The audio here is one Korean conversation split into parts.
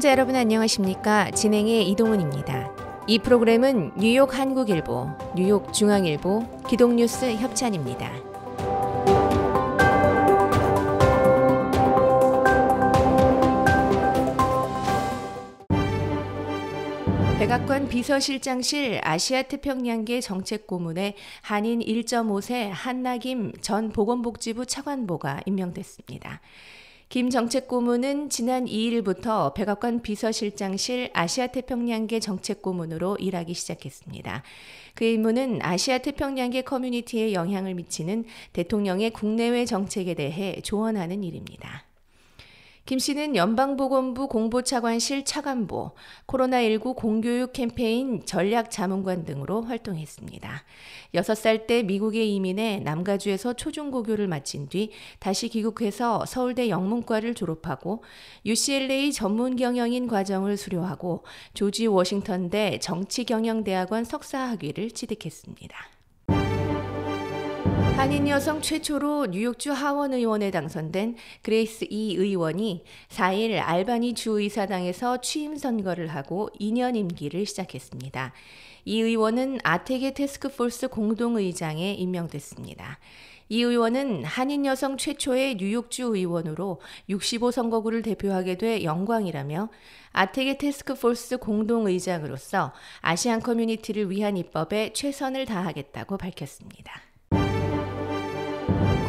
시청자 여러분 안녕하십니까? 진행의 이동훈입니다. 이 프로그램은 뉴욕 한국일보, 뉴욕 중앙일보, 기동뉴스 협찬입니다. 백악관 비서실장실 아시아태평양계 정책고문에 한인 1.5세 한나김 전 보건복지부 차관보가 임명됐습니다. 김 정책고문은 지난 2일부터 백악관 비서실장실 아시아태평양계 정책고문으로 일하기 시작했습니다. 그 임무는 아시아태평양계 커뮤니티에 영향을 미치는 대통령의 국내외 정책에 대해 조언하는 일입니다. 김 씨는 연방보건부 공보차관실 차관보, 코로나19 공교육 캠페인 전략 자문관 등으로 활동했습니다. 6살 때 미국에 이민해 남가주에서 초중고교를 마친 뒤 다시 귀국해서 서울대 영문과를 졸업하고 UCLA 전문 경영인 과정을 수료하고 조지 워싱턴대 정치경영대학원 석사 학위를 취득했습니다. 한인 여성 최초로 뉴욕주 하원 의원에 당선된 그레이스 이 의원이 4일 알바니 주의사당에서 취임 선거를 하고 2년 임기를 시작했습니다. 이 의원은 아테게 테스크포스 공동의장에 임명됐습니다. 이 의원은 한인 여성 최초의 뉴욕주 의원으로 65선거구를 대표하게 돼 영광이라며 아테게 테스크포스 공동의장으로서 아시안 커뮤니티를 위한 입법에 최선을 다하겠다고 밝혔습니다.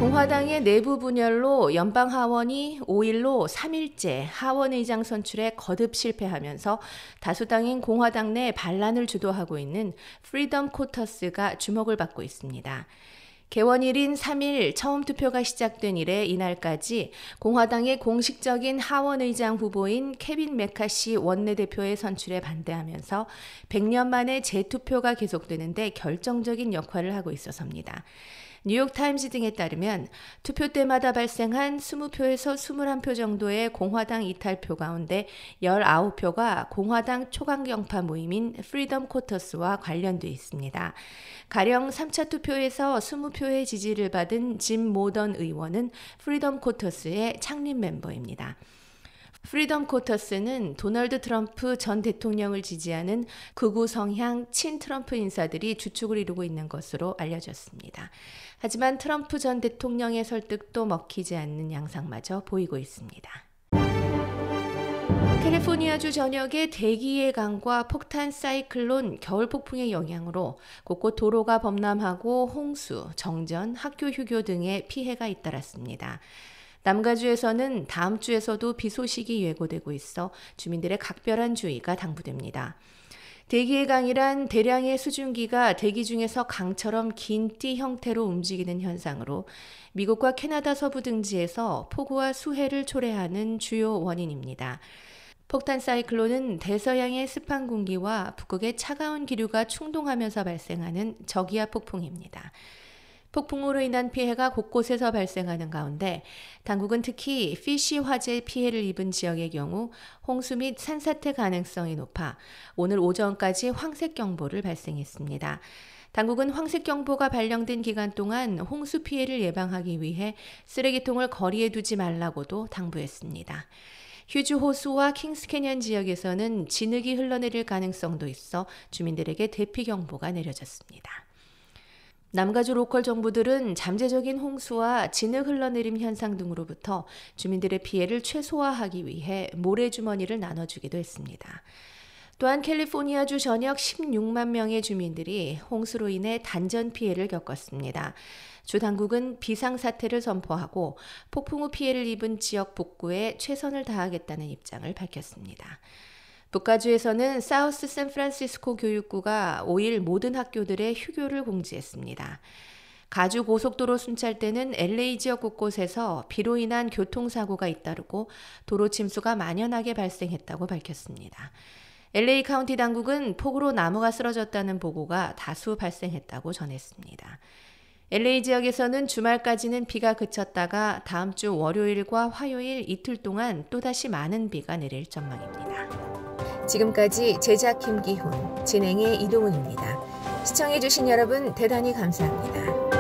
공화당의 내부 분열로 연방 하원이 5일로 3일째 하원 의장 선출에 거듭 실패하면서 다수당인 공화당 내 반란을 주도하고 있는 프리덤 코터스가 주목을 받고 있습니다. 개원일인 3일 처음 투표가 시작된 이래 이날까지 공화당의 공식적인 하원의장 후보인 케빈 메카시 원내대표의 선출에 반대하면서 100년 만에 재투표가 계속되는데 결정적인 역할을 하고 있어서입니다. 뉴욕타임즈 등에 따르면 투표 때마다 발생한 20표에서 21표 정도의 공화당 이탈표 가운데 19표가 공화당 초강경파 모임인 프리덤 코터스와 관련돼 있습니다. 가령 3차 투표에서 20표 표의 지지를 받은 짐 모던 의원은 프리덤 코터스의 창립 멤버입니다. 프리덤 코터스는 도널드 트럼프 전 대통령을 지지하는 극우 성향 친 트럼프 인사들이 주축을 이루고 있는 것으로 알려졌습니다. 하지만 트럼프 전 대통령의 설득도 먹히지 않는 양상마저 보이고 있습니다. 캘리포니아주 전역에 대기의 강과 폭탄 사이클론 겨울 폭풍의 영향으로 곳곳 도로가 범람하고 홍수, 정전, 학교 휴교 등의 피해가 잇따랐습니다. 남가주에서는 다음 주에서도 비 소식이 예고되고 있어 주민들의 각별한 주의가 당부됩니다. 대기의 강이란 대량의 수증기가 대기 중에서 강처럼 긴 띠 형태로 움직이는 현상으로 미국과 캐나다 서부 등지에서 폭우와 수해를 초래하는 주요 원인입니다. 폭탄 사이클론은 대서양의 습한 공기와 북극의 차가운 기류가 충동하면서 발생하는 저기압 폭풍입니다. 폭풍으로 인한 피해가 곳곳에서 발생하는 가운데 당국은 특히 피시 화재 피해를 입은 지역의 경우 홍수 및 산사태 가능성이 높아 오늘 오전까지 황색 경보를 발생했습니다. 당국은 황색 경보가 발령된 기간 동안 홍수 피해를 예방하기 위해 쓰레기통을 거리에 두지 말라고도 당부했습니다. 휴즈 호수와 킹스캐년 지역에서는 진흙이 흘러내릴 가능성도 있어 주민들에게 대피 경보가 내려졌습니다. 남가주 로컬 정부들은 잠재적인 홍수와 진흙 흘러내림 현상 등으로부터 주민들의 피해를 최소화하기 위해 모래주머니를 나눠주기도 했습니다. 또한 캘리포니아주 전역 16만 명의 주민들이 홍수로 인해 단전 피해를 겪었습니다. 주 당국은 비상사태를 선포하고 폭풍우 피해를 입은 지역 복구에 최선을 다하겠다는 입장을 밝혔습니다. 북가주에서는 사우스 샌프란시스코 교육부가 5일 모든 학교들의 휴교를 공지했습니다. 가주 고속도로 순찰대는 LA 지역 곳곳에서 비로 인한 교통사고가 잇따르고 도로 침수가 만연하게 발생했다고 밝혔습니다. LA 카운티 당국은 폭우로 나무가 쓰러졌다는 보고가 다수 발생했다고 전했습니다. LA 지역에서는 주말까지는 비가 그쳤다가 다음 주 월요일과 화요일 이틀 동안 또다시 많은 비가 내릴 전망입니다. 지금까지 제작 김기훈, 진행의 이동훈입니다. 시청해주신 여러분 대단히 감사합니다.